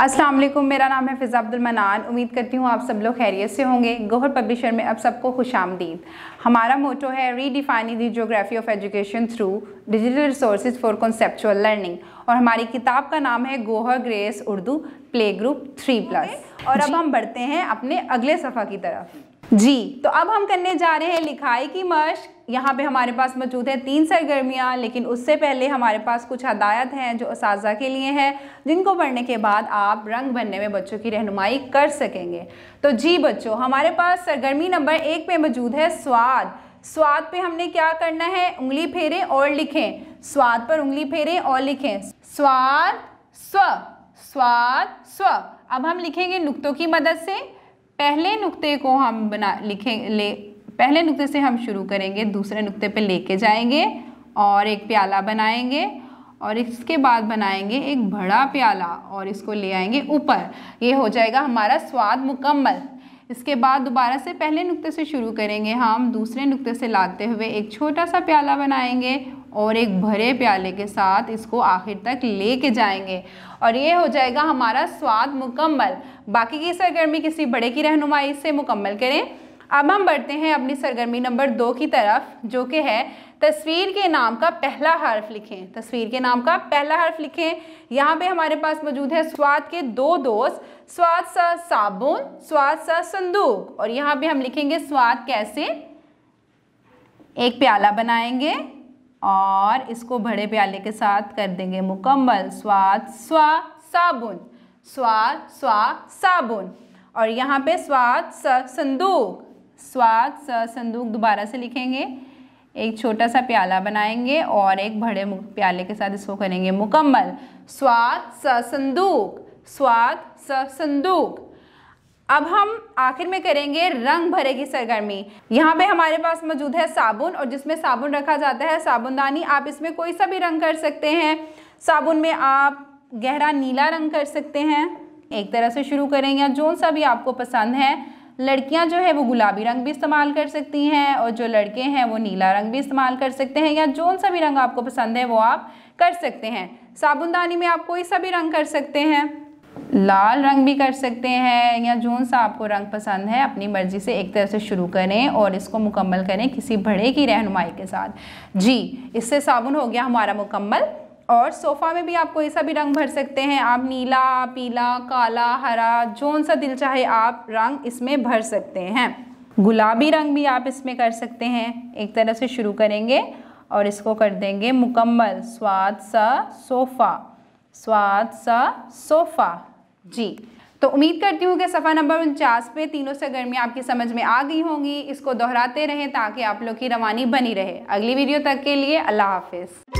अस्सलाम वालेकुम मेरा नाम है फ़िज़ा अब्दुल मनान उम्मीद करती हूँ आप सब लोग खैरियत से होंगे गोहर पब्लिशर में अब सबको खुश आमदीद हमारा मोटो है redefining the geography of education through digital resource for conceptual learning और हमारी किताब का नाम है Gohar grace Urdu play group three plus और अब हम बढ़ते हैं अपने अगले सफ़ा की तरफ जी तो अब हम करने जा रहे हैं लिखाई की मश्क यहाँ पे हमारे पास मौजूद है तीन सरगर्मियाँ लेकिन उससे पहले हमारे पास कुछ हदायत हैं जो इस के लिए हैं जिनको पढ़ने के बाद आप रंग भरने में बच्चों की रहनुमाई कर सकेंगे तो जी बच्चों हमारे पास सरगर्मी नंबर एक पे मौजूद है स्वाद स्वाद पे हमने क्या करना है उंगली फेरें और लिखें स्वाद पर उंगली फेरें और लिखें स्वाद स्व स्वाद स्व अब हम लिखेंगे नुकतों की मदद से पहले नुक्ते को हम बना लिखें ले पहले नुक्ते से हम शुरू करेंगे दूसरे नुक्ते पे लेके जाएंगे और एक प्याला बनाएंगे और इसके बाद बनाएंगे एक बड़ा प्याला और इसको ले आएंगे ऊपर ये हो जाएगा हमारा स्वाद मुकम्मल इसके बाद दोबारा से पहले नुक्ते से शुरू करेंगे हम दूसरे नुक्ते से लाते हुए एक छोटा सा प्याला बनाएंगे और एक भरे प्याले के साथ इसको आखिर तक ले के जाएंगे और ये हो जाएगा हमारा स्वाद मुकम्मल बाकी की सरगर्मी किसी बड़े की रहनुमाई से मुकम्मल करें अब हम बढ़ते हैं अपनी सरगर्मी नंबर दो की तरफ जो कि है तस्वीर के नाम का पहला हर्फ लिखें तस्वीर के नाम का पहला हर्फ लिखें यहाँ पे हमारे पास मौजूद है स्वाद के दो दोस्त स्वाद सा साबुन स्वाद सा संदूक और यहाँ पे हम लिखेंगे स्वाद कैसे एक प्याला बनाएंगे और इसको बड़े प्याले के साथ कर देंगे मुकम्मल स्वाद स्वा साबुन स्वाद स्वा साबुन और यहाँ पे स्वाद स संदूक स्वाद संदूक दोबारा से लिखेंगे एक छोटा सा प्याला बनाएंगे और एक बड़े प्याले के साथ इसको करेंगे मुकम्मल स्वाद स संदूक स्वाद स संदूक अब हम आखिर में करेंगे रंग भरे की सरगर्मी यहाँ पे हमारे पास मौजूद है साबुन और जिसमें साबुन रखा जाता है साबुनदानी आप इसमें कोई सा भी रंग कर सकते हैं साबुन में आप गहरा नीला रंग कर सकते हैं एक तरह से शुरू करें या जो सा भी आपको पसंद है लड़कियां जो है वो गुलाबी रंग भी इस्तेमाल कर सकती हैं और जो लड़के हैं वो नीला रंग भी इस्तेमाल कर सकते हैं या जो सा भी रंग आपको पसंद है वो आप कर सकते हैं साबुनदानी में आप कोई सा भी रंग कर सकते हैं लाल रंग भी कर सकते हैं या जो सा आपको रंग पसंद है अपनी मर्ज़ी से एक तरह से शुरू करें और इसको मुकम्मल करें किसी बड़े की रहनुमाई के साथ जी इससे साबुन हो गया हमारा मुकम्मल और सोफ़ा में भी आप कोई सा भी रंग भर सकते हैं आप नीला पीला काला हरा जौन सा दिल चाहे आप रंग इसमें भर सकते हैं गुलाबी रंग भी आप इसमें कर सकते हैं एक तरह से शुरू करेंगे और इसको कर देंगे मुकम्मल स्वाद सा सोफ़ा स्वाद सा सोफ़ा जी तो उम्मीद करती हूँ कि सफ़ा नंबर उनचास पे तीनों सरगर्मियाँ आपकी समझ में आ गई होंगी इसको दोहराते रहें ताकि आप लोग की रवानी बनी रहे अगली वीडियो तक के लिए अल्लाह हाफिज़